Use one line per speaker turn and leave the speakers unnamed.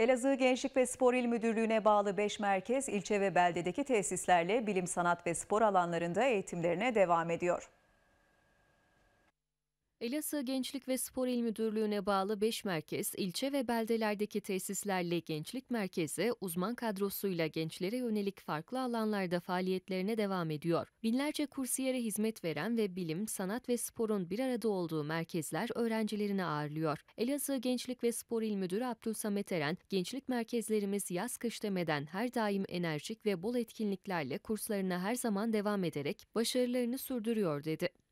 Elazığ Gençlik ve Spor İl Müdürlüğü'ne bağlı 5 merkez, ilçe ve beldedeki tesislerle bilim, sanat ve spor alanlarında eğitimlerine devam ediyor.
Elazığ Gençlik ve Spor İl Müdürlüğü'ne bağlı 5 merkez, ilçe ve beldelerdeki tesislerle gençlik merkezi, uzman kadrosuyla gençlere yönelik farklı alanlarda faaliyetlerine devam ediyor. Binlerce kursiyere hizmet veren ve bilim, sanat ve sporun bir arada olduğu merkezler öğrencilerini ağırlıyor. Elazığ Gençlik ve Spor İl Müdürü Abdülsamet Eren, gençlik merkezlerimiz yaz kış demeden her daim enerjik ve bol etkinliklerle kurslarına her zaman devam ederek başarılarını sürdürüyor dedi.